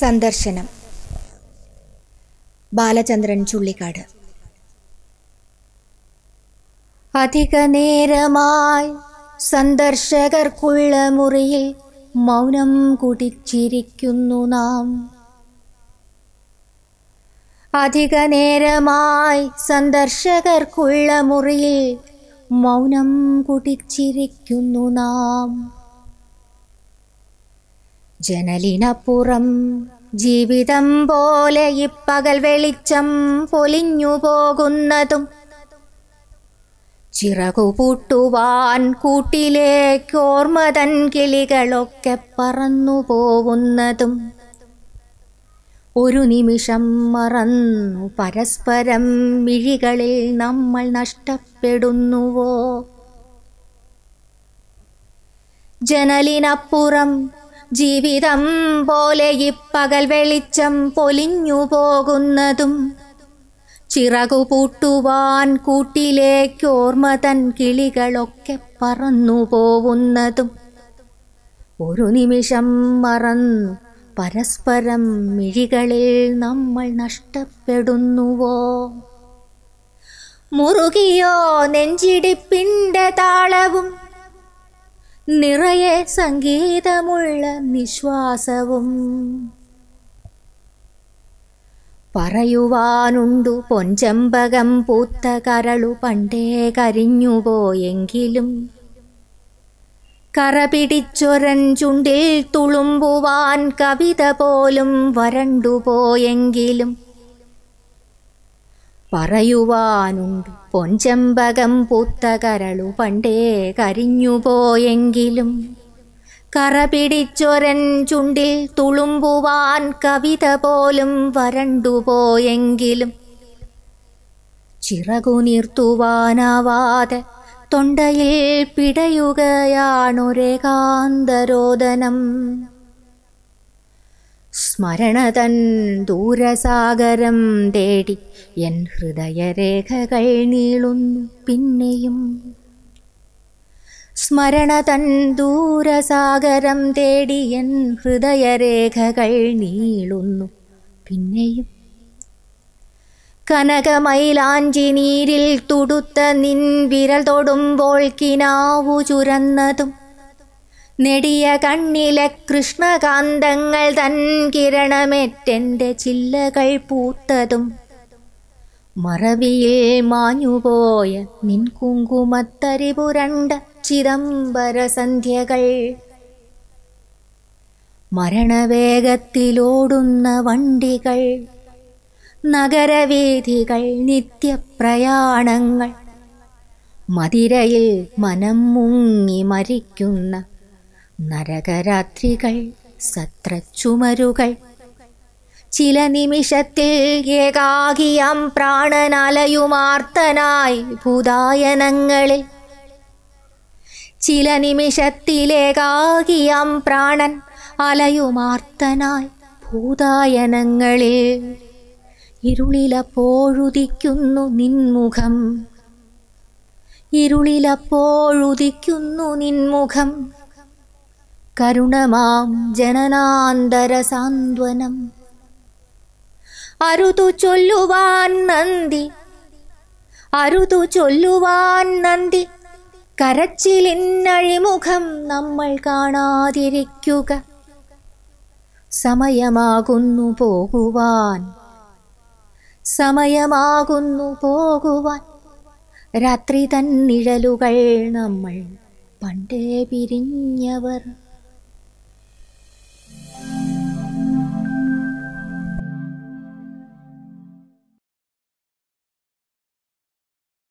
സന്ദർശനം ബാലചന്ദ്രൻ ചുള്ളിക്കാട് അധിക നേരമായി സന്ദർശകർക്കുള്ള മുറിയിൽ മൗനം കുടിച്ചിരിക്കുന്നു നാം അധിക നേരമായി സന്ദർശകർക്കുള്ള മുറിയിൽ മൗനം കുടിച്ചിരിക്കുന്നു നാം ജനലിനപ്പുറം ജീവിതം പോലെ ഇപ്പകൽ വെളിച്ചം പൊലിഞ്ഞു പോകുന്നതും ചിറകുപൂട്ടുവാൻ പൂട്ടുവാൻ കൂട്ടിലേക്കോർമ്മതൻ കിളികളൊക്കെ പറന്നു പോവുന്നതും ഒരു നിമിഷം മറന്നു പരസ്പരം മിഴികളിൽ നമ്മൾ നഷ്ടപ്പെടുന്നുവോ ജനലിനപ്പുറം ജീവിതം പോലെ ഇപ്പകൽ വെളിച്ചം പൊലിഞ്ഞു പോകുന്നതും ചിറകു പൂട്ടുവാൻ കൂട്ടിലേക്കോർമ്മ തൻ കിളികളൊക്കെ പറന്നു പോവുന്നതും ഒരു നിമിഷം മറന്നു പരസ്പരം മിഴികളിൽ നമ്മൾ നഷ്ടപ്പെടുന്നുവോ മുറുകിയോ നെഞ്ചിടിപ്പിൻ്റെ താളവും നിറയെ സംഗീതമുള്ള നിശ്വാസവും പറയുവാനുണ്ടു പൊഞ്ചമ്പകം പൂത്ത കരളു പണ്ടേ കരിഞ്ഞുപോയെങ്കിലും കറപിടിച്ചൊരൻ ചുണ്ടിൽ തുളുമ്പുവാൻ കവിത പോലും വരണ്ടുപോയെങ്കിലും പറയുവാനുണ്ടു പൊൻചെമ്പകം പൂത്ത കരളു പണ്ടേ കരിഞ്ഞുപോയെങ്കിലും കറ പിടിച്ചൊരൻ ചുണ്ടിൽ തുളുമ്പുവാൻ കവിത പോലും വരണ്ടുപോയെങ്കിലും ചിറകു നിർത്തുവാനാവാതെ തൊണ്ടയിൽ കാന്തരോദനം സ്മരണ തൻ ദൂരസാഗരം തേടി എൻ ഹൃദയരേഖകൾ നീളുന്നു പിന്നെയും സ്മരണ തൻ ദൂരസാഗരം തേടി എൻ ഹൃദയരേഖകൾ നീളുന്നു പിന്നെയും കനകമൈലാഞ്ചി നീരിൽ തുടുത്ത നിൻ വിരൽ തൊടുമ്പോൾ കിനാവു ചുരന്നതും നെടിയ കണ്ണിലെ കൃഷ്ണകാന്തങ്ങൾ തൻ കിരണമേറ്റെൻ്റെ ചില്ലകൾ പൂത്തതും മറവിയിൽ മാഞ്ഞുപോയ നിൻ കുങ്കുമത്തരി പുരണ്ട ചിദംബര സന്ധ്യകൾ മരണവേഗത്തിലോടുന്ന വണ്ടികൾ നഗരവീഥികൾ നിത്യപ്രയാണങ്ങൾ മതിരയിൽ മനം മുങ്ങി മരിക്കുന്ന നരകരാത്രികൾ സത്രച്ചുമരുകൾ ചില നിമിഷത്തിൽ ഏകാകിയം പ്രാണനലയുമാർത്തനായി ഭൂതായനങ്ങളിൽ ചില നിമിഷത്തിലേകാകിയം പ്രാണൻ അലയുമാർത്തനായി ഭൂതായനങ്ങളിൽ ഇരുളിലപ്പോഴുദിക്കുന്നു നിൻമുഖം ഇരുളിലപ്പോഴുദിക്കുന്നു നിൻമുഖം കരുണമാം ജനനാന്തരസാന്ത്വനം അരുതു ചൊല്ലുവാൻ നന്ദി അരുതു ചൊല്ലുവാൻ നന്ദി കരച്ചിലിന്നഴിമുഖം നമ്മൾ കാണാതിരിക്കുക സമയമാകുന്നു പോകുവാൻ സമയമാകുന്നു പോകുവാൻ രാത്രി തന്നിഴലുകൾ നമ്മൾ പണ്ടേ പിരിഞ്ഞവർ